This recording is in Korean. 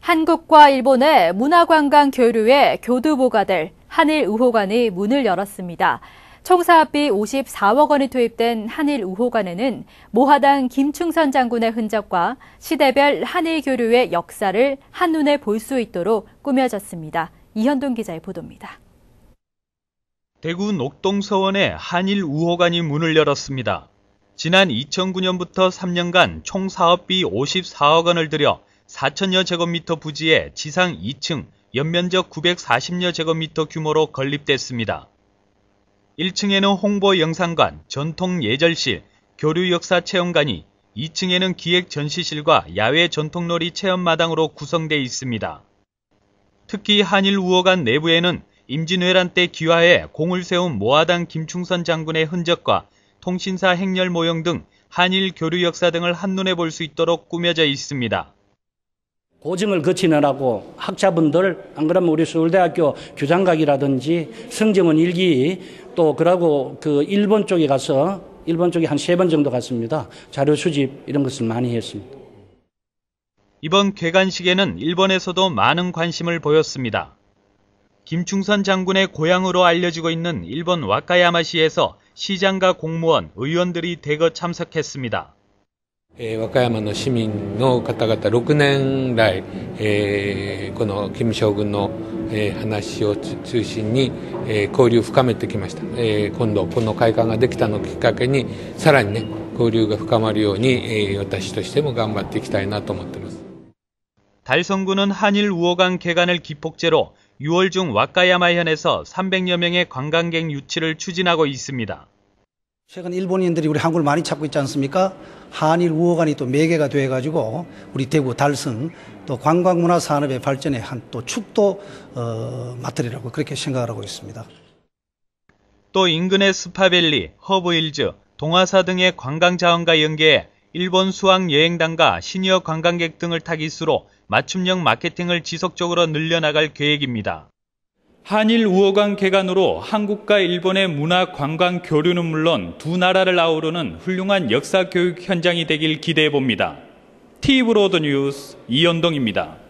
한국과 일본의 문화관광 교류에 교두보가 될 한일 우호관이 문을 열었습니다. 총사업비 54억 원이 투입된 한일 우호관에는 모하당 김충선 장군의 흔적과 시대별 한일 교류의 역사를 한눈에 볼 수 있도록 꾸며졌습니다. 이현동 기자의 보도입니다. 대구 녹동서원의 한일 우호관이 문을 열었습니다. 지난 2009년부터 3년간 총 사업비 54억 원을 들여 4천여 제곱미터 부지에 지상 2층 연면적 940여 제곱미터 규모로 건립됐습니다. 1층에는 홍보 영상관, 전통 예절실, 교류 역사 체험관이 2층에는 기획 전시실과 야외 전통놀이 체험마당으로 구성되어 있습니다. 특히 한일 우호관 내부에는 임진왜란 때 귀화해 공을 세운 모하당 김충선 장군의 흔적과 통신사 행렬 모형 등 한일 교류 역사 등을 한눈에 볼 수 있도록 꾸며져 있습니다. 고증을 거치느라고 학자분들 안 그러면 우리 서울대학교 규장각이라든지 성정원 일기 또 그러고 그 일본 쪽에 가서 일본 쪽에 한 세 번 정도 갔습니다. 자료 수집 이런 것을 많이 했습니다. 이번 괴관식에는 일본에서도 많은 관심을 보였습니다. 김충선 장군의 고향으로 알려지고 있는 일본 와카야마시에서 시장과 공무원, 의원들이 대거 참석했습니다. えー、和歌山の市民の方々6年来、えー、この金正軍の、えー、話を中心に、えー、交流を深めてきました、えー、今度この会館ができたのをきっかけにさらにね交流が深まるように、えー、私としても頑張っていきたいなと思ってます달성군은한일우호강개관을기폭제로6월중와카야마현에서300여명의관광객유치를추진하고있습니다 최근 일본인들이 우리 한국을 많이 찾고 있지 않습니까? 한일 우호관이 또 매개가 네 돼가지고 우리 대구 달성 또 관광문화 산업의 발전에 한 또 축도 어, 맡으리라고 그렇게 생각을 하고 있습니다. 또 인근의 스파벨리 허브힐즈, 동화사 등의 관광 자원과 연계해 일본 수학 여행단과 시니어 관광객 등을 타깃으로 맞춤형 마케팅을 지속적으로 늘려나갈 계획입니다. 한일 우호관 개관으로 한국과 일본의 문화 관광 교류는 물론 두 나라를 아우르는 훌륭한 역사 교육 현장이 되길 기대해 봅니다. TV로드 뉴스 이현동입니다.